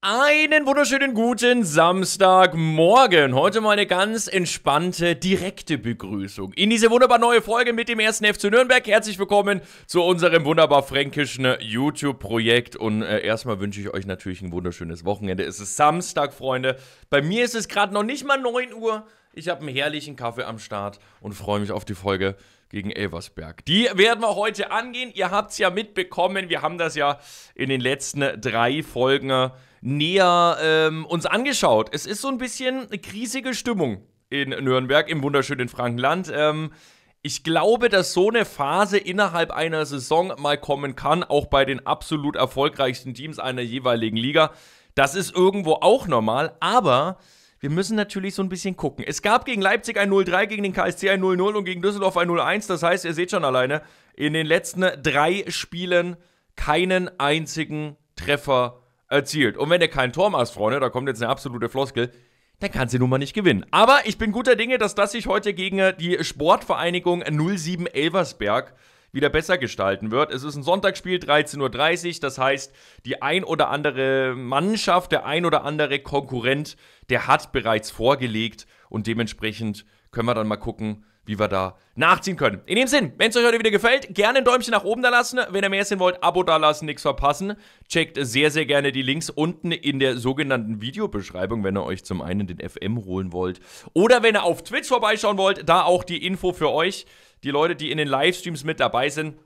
Einen wunderschönen guten Samstagmorgen. Heute mal eine ganz entspannte, direkte Begrüßung in diese wunderbar neue Folge mit dem ersten FC Nürnberg. Herzlich willkommen zu unserem wunderbar fränkischen äh, YouTube-Projekt. Und äh, erstmal wünsche ich euch natürlich ein wunderschönes Wochenende. Es ist Samstag, Freunde. Bei mir ist es gerade noch nicht mal 9 Uhr. Ich habe einen herrlichen Kaffee am Start und freue mich auf die Folge gegen Elversberg. Die werden wir heute angehen. Ihr habt es ja mitbekommen. Wir haben das ja in den letzten drei Folgen näher ähm, uns angeschaut. Es ist so ein bisschen eine krisige Stimmung in Nürnberg, im wunderschönen Frankenland. Ähm, ich glaube, dass so eine Phase innerhalb einer Saison mal kommen kann, auch bei den absolut erfolgreichsten Teams einer jeweiligen Liga. Das ist irgendwo auch normal, aber wir müssen natürlich so ein bisschen gucken. Es gab gegen Leipzig ein 0-3, gegen den KSC ein 0-0 und gegen Düsseldorf ein 0-1. Das heißt, ihr seht schon alleine, in den letzten drei Spielen keinen einzigen Treffer erzielt. Und wenn ihr kein Tor machst, Freunde, da kommt jetzt eine absolute Floskel, dann kann sie nun mal nicht gewinnen. Aber ich bin guter Dinge, dass das sich heute gegen die Sportvereinigung 07 Elversberg wieder besser gestalten wird. Es ist ein Sonntagsspiel, 13.30 Uhr. Das heißt, die ein oder andere Mannschaft, der ein oder andere Konkurrent, der hat bereits vorgelegt und dementsprechend können wir dann mal gucken, wie wir da nachziehen können. In dem Sinn, wenn es euch heute wieder gefällt, gerne ein Däumchen nach oben da lassen. Wenn ihr mehr sehen wollt, Abo da lassen, nichts verpassen. Checkt sehr, sehr gerne die Links unten in der sogenannten Videobeschreibung, wenn ihr euch zum einen den FM holen wollt. Oder wenn ihr auf Twitch vorbeischauen wollt, da auch die Info für euch die Leute, die in den Livestreams mit dabei sind,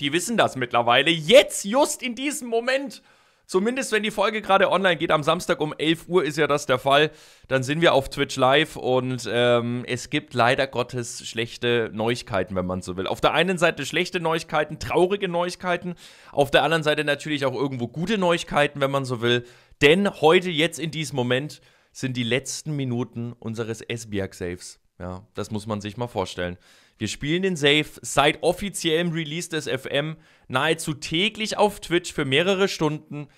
die wissen das mittlerweile. Jetzt, just in diesem Moment. Zumindest wenn die Folge gerade online geht, am Samstag um 11 Uhr ist ja das der Fall. Dann sind wir auf Twitch live und ähm, es gibt leider Gottes schlechte Neuigkeiten, wenn man so will. Auf der einen Seite schlechte Neuigkeiten, traurige Neuigkeiten. Auf der anderen Seite natürlich auch irgendwo gute Neuigkeiten, wenn man so will. Denn heute, jetzt in diesem Moment, sind die letzten Minuten unseres SBIAC-Saves ja, das muss man sich mal vorstellen. Wir spielen den Safe seit offiziellem Release des FM nahezu täglich auf Twitch für mehrere Stunden.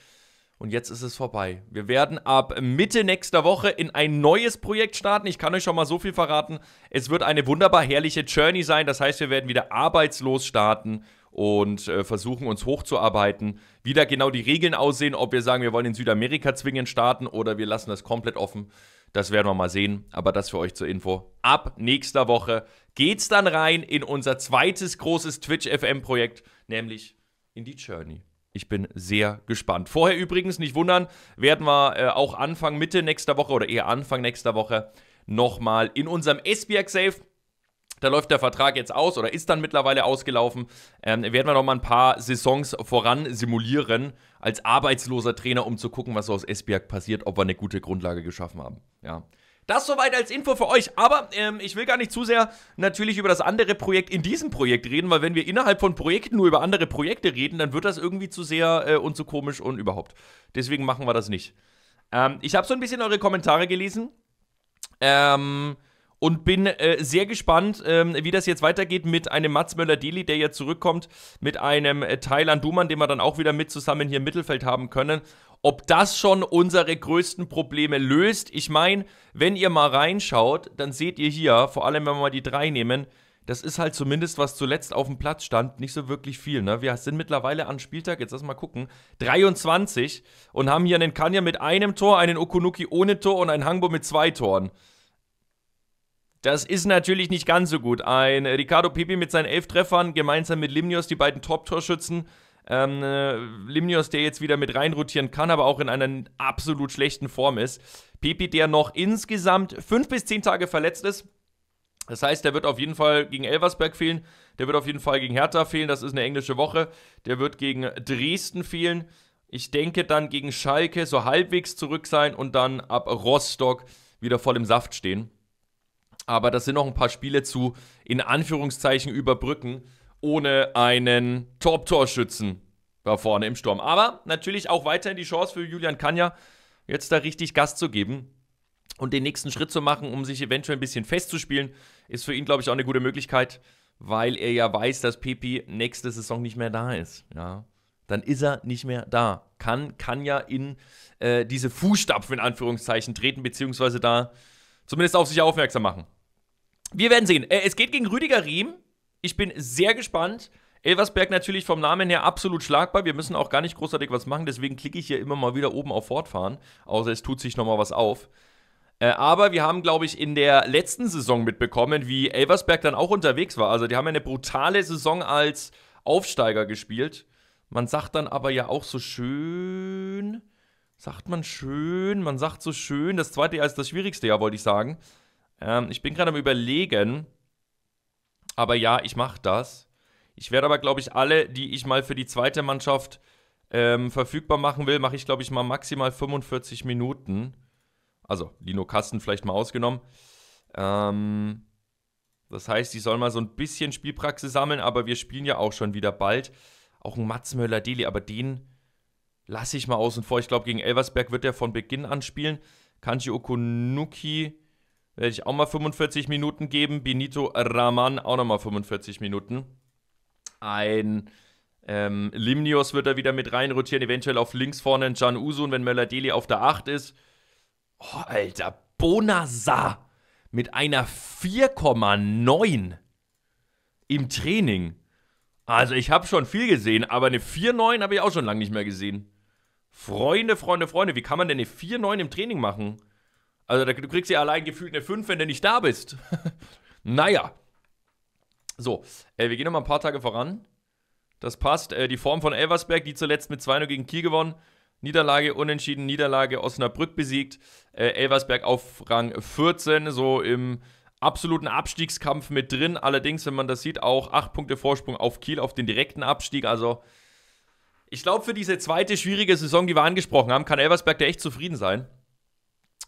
Und jetzt ist es vorbei. Wir werden ab Mitte nächster Woche in ein neues Projekt starten. Ich kann euch schon mal so viel verraten. Es wird eine wunderbar herrliche Journey sein. Das heißt, wir werden wieder arbeitslos starten und äh, versuchen uns hochzuarbeiten. Wieder genau die Regeln aussehen, ob wir sagen, wir wollen in Südamerika zwingend starten oder wir lassen das komplett offen. Das werden wir mal sehen, aber das für euch zur Info. Ab nächster Woche geht's dann rein in unser zweites großes Twitch FM Projekt, nämlich in die Journey. Ich bin sehr gespannt. Vorher übrigens, nicht wundern, werden wir äh, auch Anfang Mitte nächster Woche oder eher Anfang nächster Woche nochmal in unserem SBX Safe da läuft der Vertrag jetzt aus oder ist dann mittlerweile ausgelaufen. Ähm, werden wir noch mal ein paar Saisons voran simulieren als arbeitsloser Trainer, um zu gucken, was so aus Esbjerg passiert, ob wir eine gute Grundlage geschaffen haben. Ja. Das soweit als Info für euch. Aber ähm, ich will gar nicht zu sehr natürlich über das andere Projekt in diesem Projekt reden, weil wenn wir innerhalb von Projekten nur über andere Projekte reden, dann wird das irgendwie zu sehr äh, und zu komisch und überhaupt. Deswegen machen wir das nicht. Ähm, ich habe so ein bisschen eure Kommentare gelesen. Ähm, und bin äh, sehr gespannt, ähm, wie das jetzt weitergeht mit einem Mats Möller-Deli, der jetzt zurückkommt, mit einem äh, Thailand Duman, den wir dann auch wieder mit zusammen hier im Mittelfeld haben können. Ob das schon unsere größten Probleme löst? Ich meine, wenn ihr mal reinschaut, dann seht ihr hier, vor allem wenn wir mal die drei nehmen, das ist halt zumindest, was zuletzt auf dem Platz stand, nicht so wirklich viel. Ne? Wir sind mittlerweile an Spieltag, jetzt lass mal gucken, 23 und haben hier einen Kanya mit einem Tor, einen Okunuki ohne Tor und einen Hangbo mit zwei Toren. Das ist natürlich nicht ganz so gut. Ein äh, Ricardo Pepi mit seinen elf Treffern, gemeinsam mit Limnios, die beiden Top-Torschützen. Ähm, äh, Limnios, der jetzt wieder mit reinrotieren kann, aber auch in einer absolut schlechten Form ist. Pepi, der noch insgesamt fünf bis zehn Tage verletzt ist. Das heißt, der wird auf jeden Fall gegen Elversberg fehlen, der wird auf jeden Fall gegen Hertha fehlen, das ist eine englische Woche, der wird gegen Dresden fehlen. Ich denke dann gegen Schalke so halbwegs zurück sein und dann ab Rostock wieder voll im Saft stehen. Aber das sind noch ein paar Spiele zu, in Anführungszeichen, überbrücken, ohne einen Top-Torschützen da vorne im Sturm. Aber natürlich auch weiterhin die Chance für Julian Kanja, jetzt da richtig Gas zu geben und den nächsten Schritt zu machen, um sich eventuell ein bisschen festzuspielen, ist für ihn, glaube ich, auch eine gute Möglichkeit, weil er ja weiß, dass Pepi nächste Saison nicht mehr da ist. Ja. Dann ist er nicht mehr da. Kann, kann ja in äh, diese Fußstapfen in Anführungszeichen treten, beziehungsweise da zumindest auf sich aufmerksam machen. Wir werden sehen. Äh, es geht gegen Rüdiger Riem. Ich bin sehr gespannt. Elversberg natürlich vom Namen her absolut schlagbar. Wir müssen auch gar nicht großartig was machen. Deswegen klicke ich hier immer mal wieder oben auf Fortfahren. Außer es tut sich nochmal was auf. Äh, aber wir haben, glaube ich, in der letzten Saison mitbekommen, wie Elversberg dann auch unterwegs war. Also die haben eine brutale Saison als Aufsteiger gespielt. Man sagt dann aber ja auch so schön, sagt man schön, man sagt so schön, das zweite Jahr ist das schwierigste Jahr, wollte ich sagen. Ähm, ich bin gerade am Überlegen, aber ja, ich mache das. Ich werde aber, glaube ich, alle, die ich mal für die zweite Mannschaft ähm, verfügbar machen will, mache ich, glaube ich, mal maximal 45 Minuten. Also Lino Kasten vielleicht mal ausgenommen. Ähm, das heißt, ich soll mal so ein bisschen Spielpraxis sammeln, aber wir spielen ja auch schon wieder bald. Auch ein Mats Möller-Deli, aber den, lasse ich mal außen vor. Ich glaube, gegen Elversberg wird er von Beginn an spielen. Kanji Okunuki werde ich auch mal 45 Minuten geben. Benito Raman auch nochmal 45 Minuten. Ein ähm, Limnios wird er wieder mit reinrotieren, eventuell auf links vorne ein Can Usun, wenn Möller-Deli auf der 8 ist. Oh, Alter, Bonasa mit einer 4,9 im Training. Also ich habe schon viel gesehen, aber eine 4,9 habe ich auch schon lange nicht mehr gesehen. Freunde, Freunde, Freunde, wie kann man denn eine 4-9 im Training machen? Also, du kriegst ja allein gefühlt eine 5, wenn du nicht da bist. naja. So, äh, wir gehen noch mal ein paar Tage voran. Das passt. Äh, die Form von Elversberg, die zuletzt mit 2-0 gegen Kiel gewonnen. Niederlage unentschieden, Niederlage Osnabrück besiegt. Äh, Elversberg auf Rang 14, so im absoluten Abstiegskampf mit drin. Allerdings, wenn man das sieht, auch 8 Punkte Vorsprung auf Kiel auf den direkten Abstieg. Also ich glaube, für diese zweite schwierige Saison, die wir angesprochen haben, kann Elversberg da echt zufrieden sein.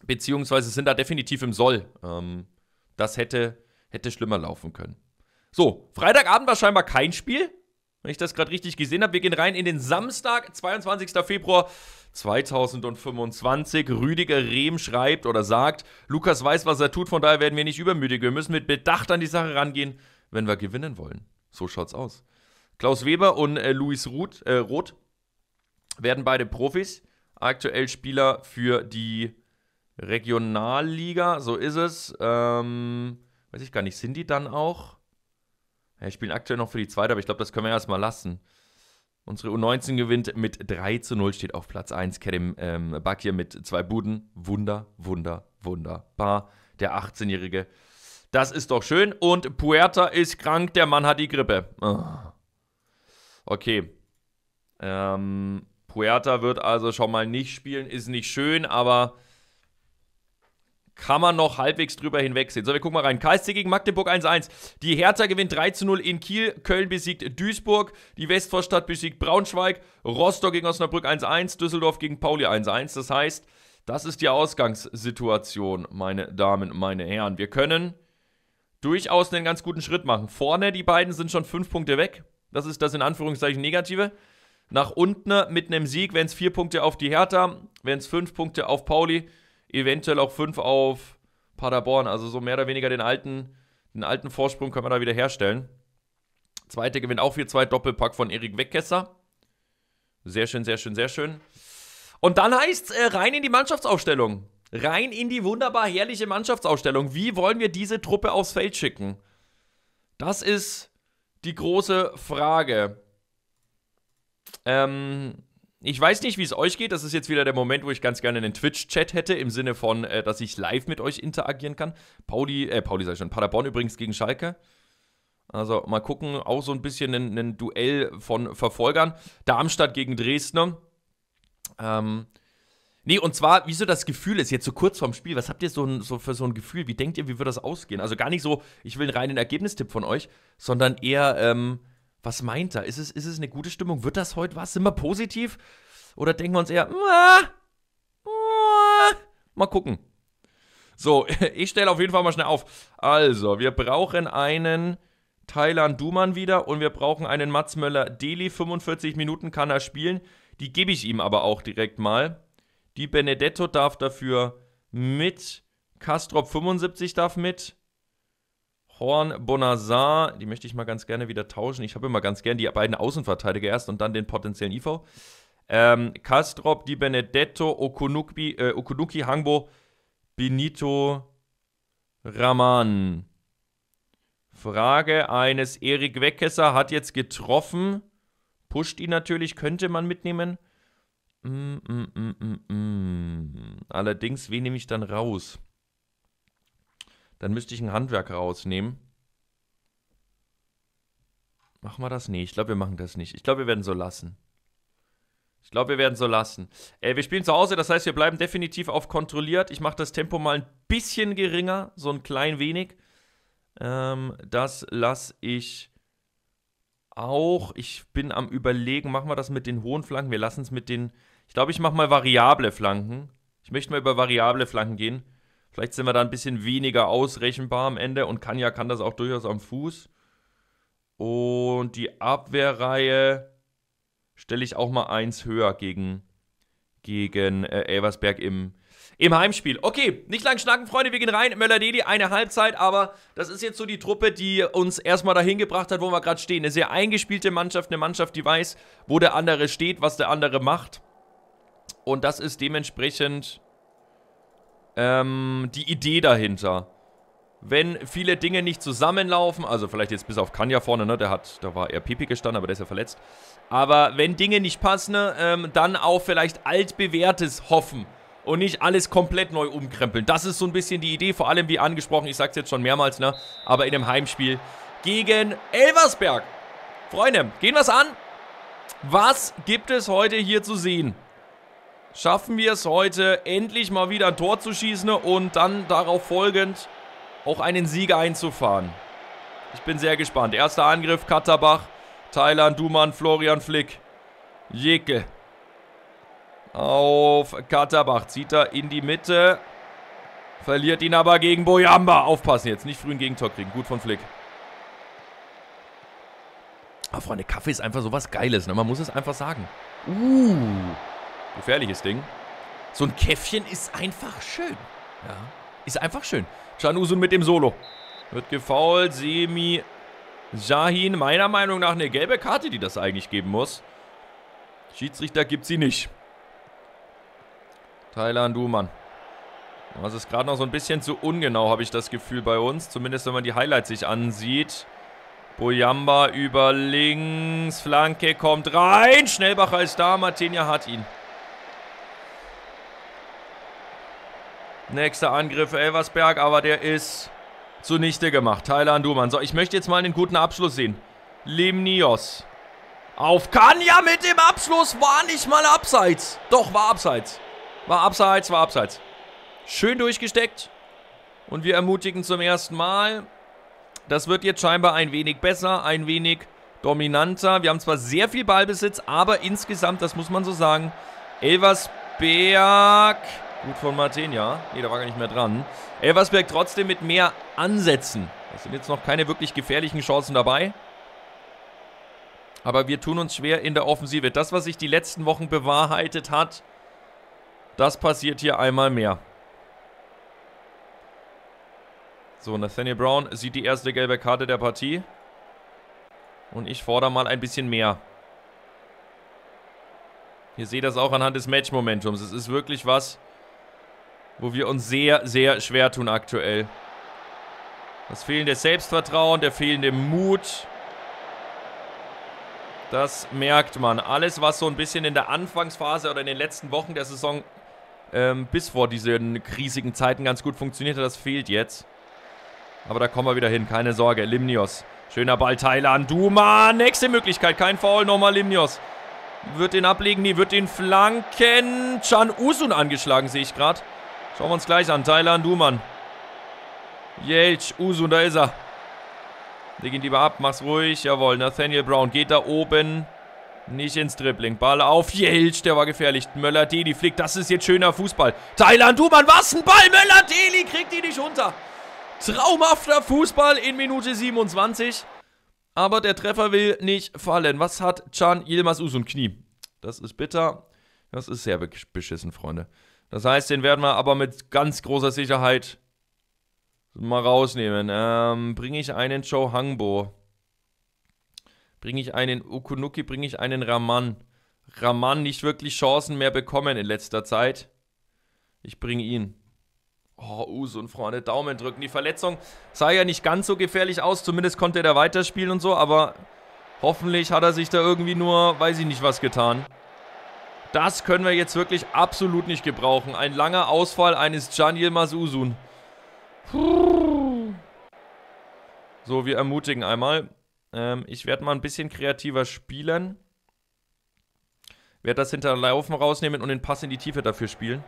Beziehungsweise sind da definitiv im Soll. Ähm, das hätte, hätte schlimmer laufen können. So, Freitagabend war scheinbar kein Spiel. Wenn ich das gerade richtig gesehen habe, wir gehen rein in den Samstag, 22. Februar 2025. Rüdiger Rehm schreibt oder sagt, Lukas weiß, was er tut, von daher werden wir nicht übermütig. Wir müssen mit Bedacht an die Sache rangehen, wenn wir gewinnen wollen. So schaut's aus. Klaus Weber und äh, Luis Ruth, äh, Roth werden beide Profis. Aktuell Spieler für die Regionalliga, so ist es. Ähm, weiß ich gar nicht, sind die dann auch? Ja, spielen aktuell noch für die zweite, aber ich glaube, das können wir erstmal lassen. Unsere U19 gewinnt mit 3 zu 0, steht auf Platz 1. Kerim ähm, Bakir mit zwei Buden. Wunder, wunder, wunderbar. Der 18-Jährige. Das ist doch schön. Und Puerta ist krank, der Mann hat die Grippe. Oh. Okay. Ähm, Puerta wird also schon mal nicht spielen. Ist nicht schön, aber kann man noch halbwegs drüber hinwegsehen. So, wir gucken mal rein. KSC gegen Magdeburg 1-1. Die Hertha gewinnt 3-0 in Kiel. Köln besiegt Duisburg. Die Westvorstadt besiegt Braunschweig. Rostock gegen Osnabrück 1-1. Düsseldorf gegen Pauli 1-1. Das heißt, das ist die Ausgangssituation, meine Damen, meine Herren. Wir können durchaus einen ganz guten Schritt machen. Vorne, die beiden sind schon fünf Punkte weg. Das ist das in Anführungszeichen Negative. Nach unten mit einem Sieg wären es vier Punkte auf die Hertha, wären es fünf Punkte auf Pauli, eventuell auch fünf auf Paderborn. Also so mehr oder weniger den alten, den alten Vorsprung können wir da wieder herstellen. Zweite gewinnt auch 4-2 Doppelpack von Erik Weckesser. Sehr schön, sehr schön, sehr schön. Und dann heißt es äh, rein in die Mannschaftsaufstellung. Rein in die wunderbar herrliche Mannschaftsausstellung. Wie wollen wir diese Truppe aufs Feld schicken? Das ist die große Frage. Ähm, ich weiß nicht, wie es euch geht. Das ist jetzt wieder der Moment, wo ich ganz gerne einen Twitch-Chat hätte, im Sinne von, äh, dass ich live mit euch interagieren kann. Pauli, äh, Pauli sei schon, Paderborn übrigens gegen Schalke. Also mal gucken, auch so ein bisschen ein, ein Duell von Verfolgern. Darmstadt gegen Dresden. Ähm, Nee, und zwar, wieso das Gefühl ist, jetzt so kurz vorm Spiel, was habt ihr so, ein, so für so ein Gefühl? Wie denkt ihr, wie wird das ausgehen? Also gar nicht so, ich will einen reinen Ergebnistipp von euch, sondern eher, ähm, was meint er? Ist es, ist es eine gute Stimmung? Wird das heute was? Sind wir positiv? Oder denken wir uns eher, ah, ah, mal gucken. So, ich stelle auf jeden Fall mal schnell auf. Also, wir brauchen einen Thailand Duman wieder und wir brauchen einen Mats Möller Deli. 45 Minuten kann er spielen. Die gebe ich ihm aber auch direkt mal. Die Benedetto darf dafür mit. Kastrop 75 darf mit. Horn Bonazar, die möchte ich mal ganz gerne wieder tauschen. Ich habe immer ganz gerne die beiden Außenverteidiger erst und dann den potenziellen IV. Ähm, Kastrop, Di Benedetto, Okunuki, äh, Okunuki, Hangbo, Benito, Raman. Frage eines Erik Weckesser hat jetzt getroffen. Pusht ihn natürlich, könnte man mitnehmen. Mm mm, mm, mm, mm, Allerdings, wen nehme ich dann raus? Dann müsste ich ein Handwerk rausnehmen. Machen wir das? Nee, ich glaube, wir machen das nicht. Ich glaube, wir werden so lassen. Ich glaube, wir werden so lassen. Äh, wir spielen zu Hause, das heißt, wir bleiben definitiv auf kontrolliert. Ich mache das Tempo mal ein bisschen geringer, so ein klein wenig. Ähm, das lasse ich auch. Ich bin am Überlegen, machen wir das mit den hohen Flanken? Wir lassen es mit den ich glaube, ich mache mal variable Flanken. Ich möchte mal über variable Flanken gehen. Vielleicht sind wir da ein bisschen weniger ausrechenbar am Ende und Kanya kann das auch durchaus am Fuß. Und die Abwehrreihe stelle ich auch mal eins höher gegen, gegen äh, Elversberg im, im Heimspiel. Okay, nicht lang schnacken, Freunde, wir gehen rein. Möller-Deli, eine Halbzeit, aber das ist jetzt so die Truppe, die uns erstmal dahin gebracht hat, wo wir gerade stehen. Eine sehr eingespielte Mannschaft, eine Mannschaft, die weiß, wo der andere steht, was der andere macht. Und das ist dementsprechend ähm, die Idee dahinter. Wenn viele Dinge nicht zusammenlaufen, also vielleicht jetzt bis auf Kanya vorne, ne, der hat, da war er Pipi gestanden, aber der ist ja verletzt. Aber wenn Dinge nicht passen, ne, ähm, dann auf vielleicht altbewährtes hoffen und nicht alles komplett neu umkrempeln. Das ist so ein bisschen die Idee, vor allem wie angesprochen, ich sag's jetzt schon mehrmals, ne, aber in einem Heimspiel gegen Elversberg. Freunde, gehen wir's an. Was gibt es heute hier zu sehen? schaffen wir es heute, endlich mal wieder ein Tor zu schießen und dann darauf folgend auch einen Sieger einzufahren. Ich bin sehr gespannt. Erster Angriff, Katterbach, Thailand, Duman, Florian Flick, Jeke. Auf Katterbach zieht er in die Mitte. Verliert ihn aber gegen Boyamba. Aufpassen jetzt, nicht früh ein Gegentor kriegen. Gut von Flick. Aber Freunde, Kaffee ist einfach sowas Geiles. Ne? Man muss es einfach sagen. Uh. Gefährliches Ding. So ein Käffchen ist einfach schön. Ja, ist einfach schön. Chanusun mit dem Solo. Wird gefault. Semi. Jahin. Meiner Meinung nach eine gelbe Karte, die das eigentlich geben muss. Schiedsrichter gibt sie nicht. Thailand, du Mann. Das ist gerade noch so ein bisschen zu ungenau, habe ich das Gefühl bei uns. Zumindest, wenn man die Highlights sich ansieht. Boyamba über links. Flanke kommt rein. Schnellbacher ist da. Martinia hat ihn. Nächster Angriff Elversberg, aber der ist zunichte gemacht. Thailand Duman. So, ich möchte jetzt mal einen guten Abschluss sehen. Limnios. Auf Kanya mit dem Abschluss. War nicht mal abseits. Doch, war abseits. War abseits, war abseits. Schön durchgesteckt. Und wir ermutigen zum ersten Mal. Das wird jetzt scheinbar ein wenig besser, ein wenig dominanter. Wir haben zwar sehr viel Ballbesitz, aber insgesamt, das muss man so sagen, Elversberg Gut von Martin, ja. Nee, da war gar nicht mehr dran. Elversberg trotzdem mit mehr Ansätzen. Es sind jetzt noch keine wirklich gefährlichen Chancen dabei. Aber wir tun uns schwer in der Offensive. Das, was sich die letzten Wochen bewahrheitet hat, das passiert hier einmal mehr. So, Nathaniel Brown sieht die erste gelbe Karte der Partie. Und ich fordere mal ein bisschen mehr. Ihr seht das auch anhand des Matchmomentums. Es ist wirklich was, wo wir uns sehr, sehr schwer tun aktuell. Das fehlende Selbstvertrauen, der fehlende Mut. Das merkt man. Alles, was so ein bisschen in der Anfangsphase oder in den letzten Wochen der Saison ähm, bis vor diesen riesigen Zeiten ganz gut funktioniert hat, das fehlt jetzt. Aber da kommen wir wieder hin, keine Sorge. Limnios, schöner Ball, Thailand, Duma, nächste Möglichkeit, kein Foul, nochmal Limnios. Wird den ablegen, Nee, wird den flanken. Chan Usun angeschlagen, sehe ich gerade. Schauen wir uns gleich an. Thailand, Duman. Jelch, Usun, da ist er. Leg ihn lieber ab, mach's ruhig. Jawohl, Nathaniel Brown geht da oben. Nicht ins Dribbling. Ball auf Jelch, der war gefährlich. Möller-Deli fliegt, das ist jetzt schöner Fußball. Thailand, Duman, was ein Ball. Möller-Deli kriegt ihn nicht unter. Traumhafter Fußball in Minute 27. Aber der Treffer will nicht fallen. Was hat Can Yilmaz Usun? Knie. Das ist bitter. Das ist sehr beschissen, Freunde. Das heißt, den werden wir aber mit ganz großer Sicherheit mal rausnehmen. Ähm, bringe ich einen Joe Hangbo? Bringe ich einen Okunuki? Bringe ich einen Raman? Raman nicht wirklich Chancen mehr bekommen in letzter Zeit. Ich bringe ihn. Oh, Us und Freunde, Daumen drücken. Die Verletzung sah ja nicht ganz so gefährlich aus. Zumindest konnte er da weiterspielen und so, aber hoffentlich hat er sich da irgendwie nur, weiß ich nicht, was getan. Das können wir jetzt wirklich absolut nicht gebrauchen. Ein langer Ausfall eines Can Yilmaz Usun. So, wir ermutigen einmal. Ähm, ich werde mal ein bisschen kreativer spielen. Werde das hinter Laufen rausnehmen und den Pass in die Tiefe dafür spielen.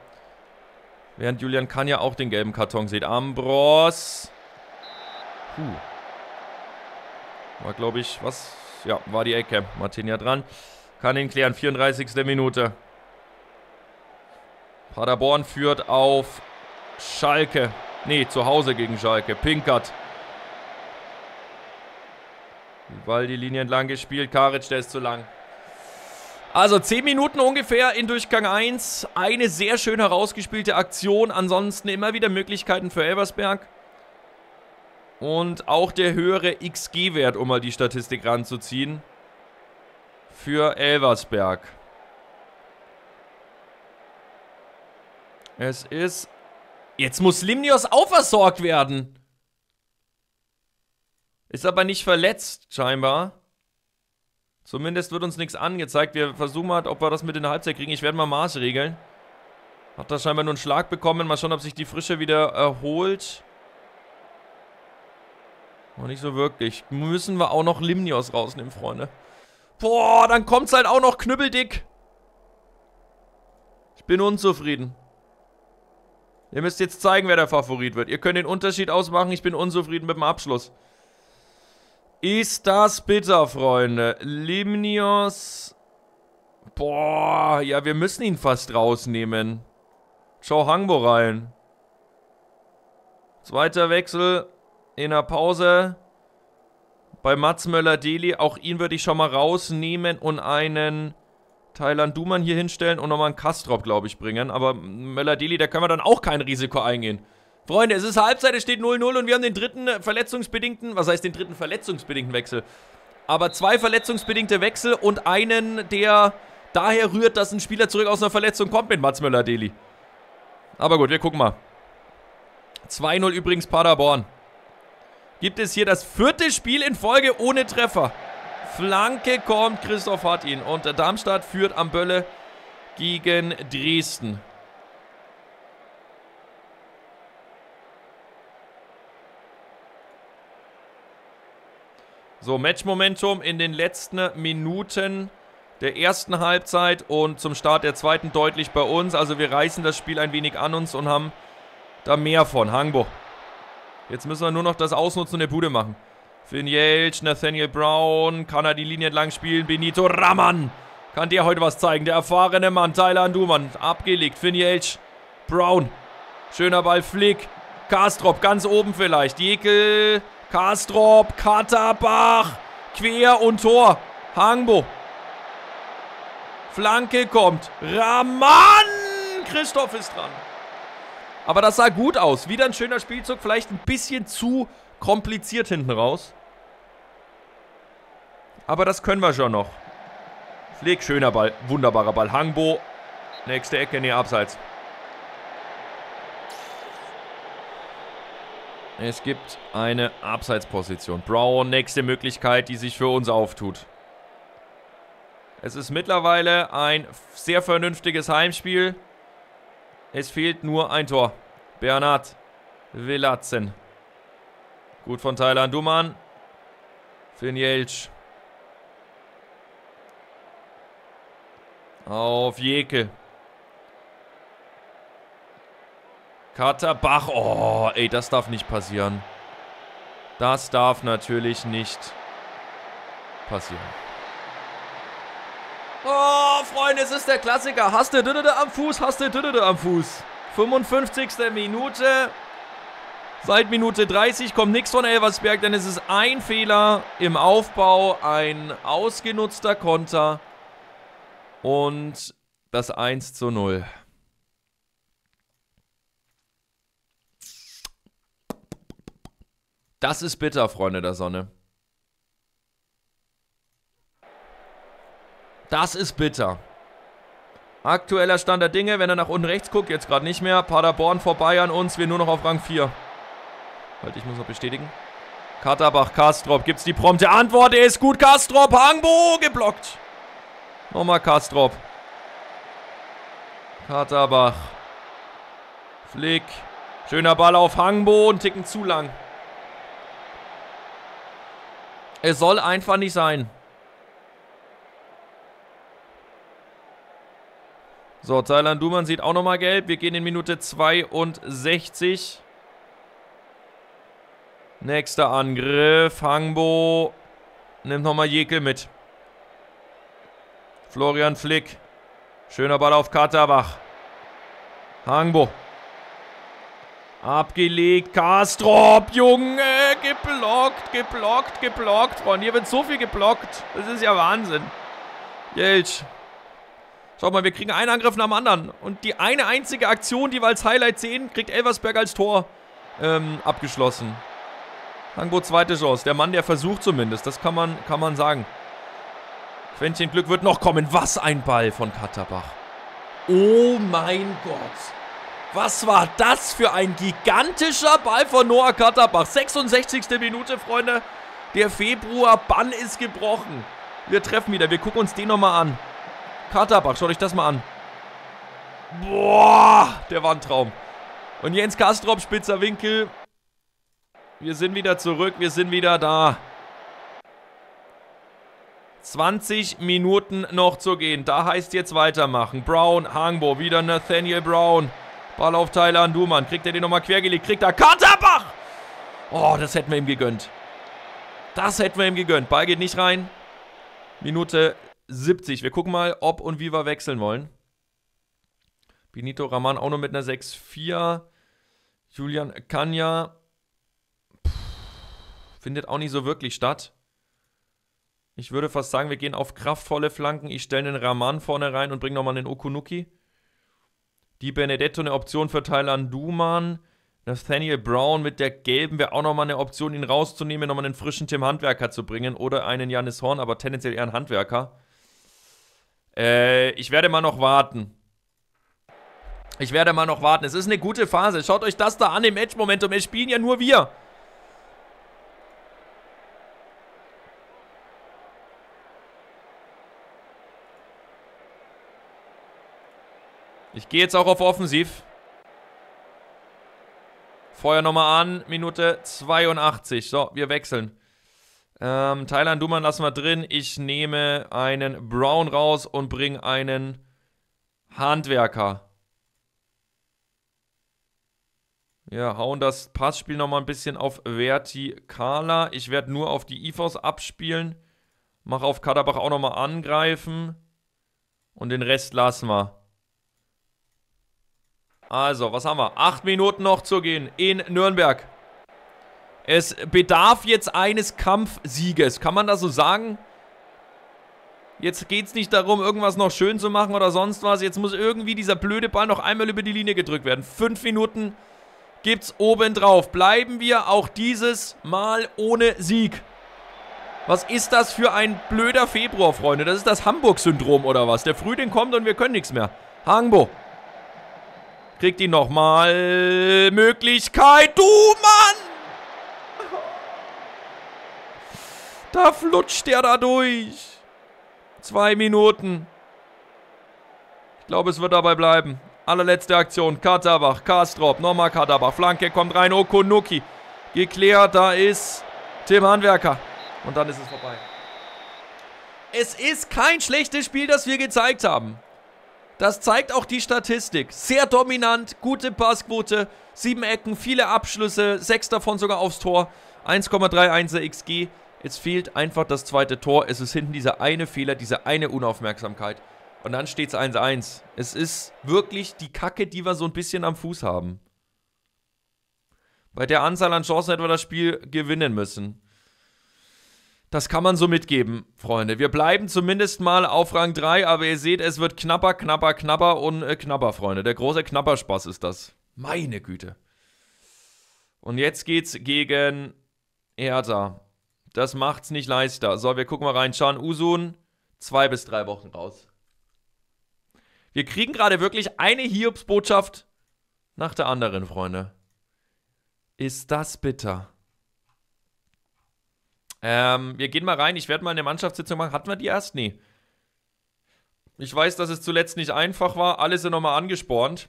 Während Julian Kahn ja auch den gelben Karton sieht. Ambros. Puh. War, glaube ich, was? Ja, war die Ecke. Martinia dran. Kann ihn klären, 34. Minute. Paderborn führt auf Schalke. Nee, zu Hause gegen Schalke. Pinkert. Den Ball die Linie entlang gespielt. Karic, der ist zu lang. Also 10 Minuten ungefähr in Durchgang 1. Eine sehr schön herausgespielte Aktion. Ansonsten immer wieder Möglichkeiten für Elversberg. Und auch der höhere XG-Wert, um mal die Statistik ranzuziehen für Elversberg. Es ist... Jetzt muss Limnios aufersorgt werden. Ist aber nicht verletzt, scheinbar. Zumindest wird uns nichts angezeigt. Wir versuchen mal, ob wir das mit in der Halbzeit kriegen. Ich werde mal Maß regeln. Hat da scheinbar nur einen Schlag bekommen. Mal schauen, ob sich die Frische wieder erholt. Noch nicht so wirklich. Müssen wir auch noch Limnios rausnehmen, Freunde. Boah, dann kommt's halt auch noch knüppeldick. Ich bin unzufrieden. Ihr müsst jetzt zeigen, wer der Favorit wird. Ihr könnt den Unterschied ausmachen. Ich bin unzufrieden mit dem Abschluss. Ist das bitter, Freunde. Limnios. Boah, ja, wir müssen ihn fast rausnehmen. Schau Hangbo rein. Zweiter Wechsel in der Pause bei Mats Möller-Deli. Auch ihn würde ich schon mal rausnehmen und einen Thailand Duman hier hinstellen und nochmal einen Kastrop, glaube ich, bringen. Aber Möller-Deli, da können wir dann auch kein Risiko eingehen. Freunde, es ist Halbzeit, es steht 0-0 und wir haben den dritten äh, verletzungsbedingten, was heißt den dritten verletzungsbedingten Wechsel? Aber zwei verletzungsbedingte Wechsel und einen, der daher rührt, dass ein Spieler zurück aus einer Verletzung kommt mit Mats Möller-Deli. Aber gut, wir gucken mal. 2-0 übrigens Paderborn gibt es hier das vierte Spiel in Folge ohne Treffer. Flanke kommt, Christoph hat ihn. Und Darmstadt führt am Bölle gegen Dresden. So, Matchmomentum in den letzten Minuten der ersten Halbzeit und zum Start der zweiten deutlich bei uns. Also wir reißen das Spiel ein wenig an uns und haben da mehr von. Hangbo. Jetzt müssen wir nur noch das Ausnutzen der Bude machen. Finn Yelch, Nathaniel Brown, kann er die Linie entlang spielen? Benito Raman kann dir heute was zeigen. Der erfahrene Mann, Tyler Anduman, abgelegt. Finn Yelch, Brown, schöner Ball, Flick, Kastrop, ganz oben vielleicht. Jekel, Kastrop, Katterbach, quer und Tor. Hangbo. Flanke kommt. Raman! Christoph ist dran. Aber das sah gut aus. Wieder ein schöner Spielzug. Vielleicht ein bisschen zu kompliziert hinten raus. Aber das können wir schon noch. Fleg, schöner Ball. Wunderbarer Ball. Hangbo. Nächste Ecke. Nee, abseits. Es gibt eine Abseitsposition. Brown, nächste Möglichkeit, die sich für uns auftut. Es ist mittlerweile ein sehr vernünftiges Heimspiel. Es fehlt nur ein Tor. Bernhard Velatzen. Gut von Thailand Duman. Finn Jeltsch. Auf Jeke. Katterbach. Oh, ey, das darf nicht passieren. Das darf natürlich nicht passieren. Oh! Freunde, es ist der Klassiker. Haste Düdede am Fuß, Haste Düdede am Fuß. 55. Minute. Seit Minute 30 kommt nichts von Elversberg, denn es ist ein Fehler im Aufbau, ein ausgenutzter Konter und das 1 zu 0. Das ist bitter, Freunde der Sonne. Das ist bitter. Aktueller Stand der Dinge, wenn er nach unten rechts guckt, jetzt gerade nicht mehr. Paderborn vorbei an uns, wir nur noch auf Rang 4. Halt, ich muss noch bestätigen. Katterbach, Kastrop, gibt's die prompte Antwort, er ist gut, Kastrop, Hangbo, geblockt. Nochmal Kastrop. Katterbach. Flick. Schöner Ball auf Hangbo, und Ticken zu lang. Es soll einfach nicht sein. So, Thailand Duman sieht auch nochmal gelb. Wir gehen in Minute 62. Nächster Angriff. Hangbo nimmt nochmal Jekel mit. Florian Flick. Schöner Ball auf Katterbach. Hangbo. Abgelegt, Kastrop, Junge, geblockt, geblockt, geblockt. Von hier wird so viel geblockt. Das ist ja Wahnsinn. Jeltsch Schau mal, wir kriegen einen Angriff nach dem anderen. Und die eine einzige Aktion, die wir als Highlight sehen, kriegt Elversberg als Tor ähm, abgeschlossen. Langbo zweite Chance. Der Mann, der versucht zumindest. Das kann man, kann man sagen. Quäntchen Glück wird noch kommen. Was ein Ball von Katterbach. Oh mein Gott. Was war das für ein gigantischer Ball von Noah Katterbach. 66. Minute, Freunde. Der Februar-Bann ist gebrochen. Wir treffen wieder. Wir gucken uns den nochmal an. Katerbach, schaut euch das mal an. Boah, der war ein Traum. Und Jens Kastrop, spitzer Winkel. Wir sind wieder zurück, wir sind wieder da. 20 Minuten noch zu gehen. Da heißt jetzt weitermachen. Brown, Hangbo, wieder Nathaniel Brown. Ball auf Thailand, Dumann. Kriegt er den nochmal quergelegt? Kriegt er Katerbach! Oh, das hätten wir ihm gegönnt. Das hätten wir ihm gegönnt. Ball geht nicht rein. Minute 70. Wir gucken mal, ob und wie wir wechseln wollen. Benito Raman auch noch mit einer 6-4. Julian Kanya findet auch nicht so wirklich statt. Ich würde fast sagen, wir gehen auf kraftvolle Flanken. Ich stelle den Raman vorne rein und bringe nochmal den Okunuki. Die Benedetto eine Option für Thailand Duman. Nathaniel Brown mit der gelben wäre auch nochmal eine Option, ihn rauszunehmen, nochmal einen frischen Tim Handwerker zu bringen oder einen Janis Horn, aber tendenziell eher ein Handwerker. Äh, ich werde mal noch warten. Ich werde mal noch warten. Es ist eine gute Phase. Schaut euch das da an im Edge-Momentum. Es spielen ja nur wir. Ich gehe jetzt auch auf Offensiv. Feuer nochmal an. Minute 82. So, wir wechseln. Ähm, Thailand Duman lassen wir drin. Ich nehme einen Brown raus und bringe einen Handwerker. Ja, hauen das Passspiel nochmal ein bisschen auf Vertikala. Ich werde nur auf die IVs abspielen. Mache auf Kaderbach auch nochmal angreifen. Und den Rest lassen wir. Also, was haben wir? Acht Minuten noch zu gehen in Nürnberg. Es bedarf jetzt eines Kampfsieges. Kann man das so sagen? Jetzt geht es nicht darum, irgendwas noch schön zu machen oder sonst was. Jetzt muss irgendwie dieser blöde Ball noch einmal über die Linie gedrückt werden. Fünf Minuten gibt's obendrauf. Bleiben wir auch dieses Mal ohne Sieg. Was ist das für ein blöder Februar, Freunde? Das ist das Hamburg-Syndrom oder was? Der Frühling kommt und wir können nichts mehr. Hangbo. Kriegt ihn nochmal. Möglichkeit. Du Mann! Da flutscht der da durch. Zwei Minuten. Ich glaube, es wird dabei bleiben. Allerletzte Aktion. Katabach, Kastrop, nochmal Katabach. Flanke kommt rein. Okunuki. Geklärt, da ist Tim Handwerker. Und dann ist es vorbei. Es ist kein schlechtes Spiel, das wir gezeigt haben. Das zeigt auch die Statistik. Sehr dominant, gute Passquote, sieben Ecken, viele Abschlüsse, sechs davon sogar aufs Tor, 1,31 XG. Jetzt fehlt einfach das zweite Tor. Es ist hinten dieser eine Fehler, diese eine Unaufmerksamkeit. Und dann steht es 1-1. Es ist wirklich die Kacke, die wir so ein bisschen am Fuß haben. Bei der Anzahl an Chancen hätten wir das Spiel gewinnen müssen. Das kann man so mitgeben, Freunde. Wir bleiben zumindest mal auf Rang 3, aber ihr seht, es wird knapper, knapper, knapper und äh, knapper, Freunde. Der große Knapperspaß ist das. Meine Güte. Und jetzt geht's gegen Hertha. Das macht's nicht leichter. So, wir gucken mal rein. Chan Usun, zwei bis drei Wochen raus. Wir kriegen gerade wirklich eine Hiobs-Botschaft nach der anderen, Freunde. Ist das bitter. Ähm, wir gehen mal rein. Ich werde mal eine Mannschaftssitzung machen. Hatten wir die erst? Nee. Ich weiß, dass es zuletzt nicht einfach war. Alle sind nochmal angespornt.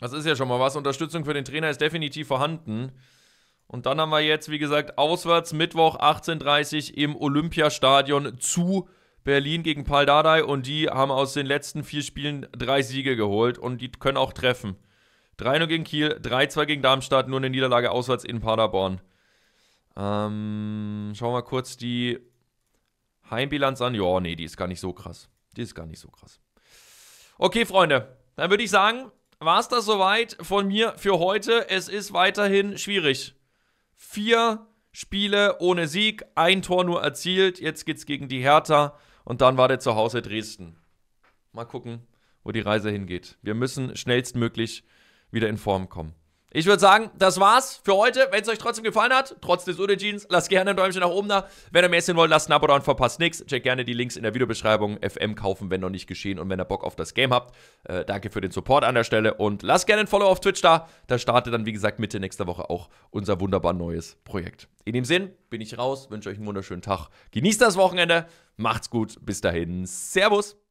Das ist ja schon mal was. Unterstützung für den Trainer ist definitiv vorhanden. Und dann haben wir jetzt, wie gesagt, auswärts Mittwoch 18.30 Uhr im Olympiastadion zu Berlin gegen Pal Dardai. Und die haben aus den letzten vier Spielen drei Siege geholt und die können auch treffen. 3-0 gegen Kiel, 3-2 gegen Darmstadt, nur eine Niederlage auswärts in Paderborn. Ähm, schauen wir mal kurz die Heimbilanz an. Ja, nee, die ist gar nicht so krass. Die ist gar nicht so krass. Okay, Freunde, dann würde ich sagen, war es das soweit von mir für heute. Es ist weiterhin schwierig Vier Spiele ohne Sieg, ein Tor nur erzielt. Jetzt geht's gegen die Hertha und dann war der zu Hause Dresden. Mal gucken, wo die Reise hingeht. Wir müssen schnellstmöglich wieder in Form kommen. Ich würde sagen, das war's für heute. Wenn es euch trotzdem gefallen hat, trotz des Ude-Jeans, lasst gerne ein Däumchen nach oben da. Wenn ihr mehr sehen wollt, lasst ein Abo da und verpasst nichts. Checkt gerne die Links in der Videobeschreibung. FM kaufen, wenn noch nicht geschehen und wenn ihr Bock auf das Game habt. Äh, danke für den Support an der Stelle und lasst gerne ein Follow auf Twitch da. Da startet dann, wie gesagt, Mitte nächster Woche auch unser wunderbar neues Projekt. In dem Sinn bin ich raus, wünsche euch einen wunderschönen Tag. Genießt das Wochenende, macht's gut, bis dahin. Servus!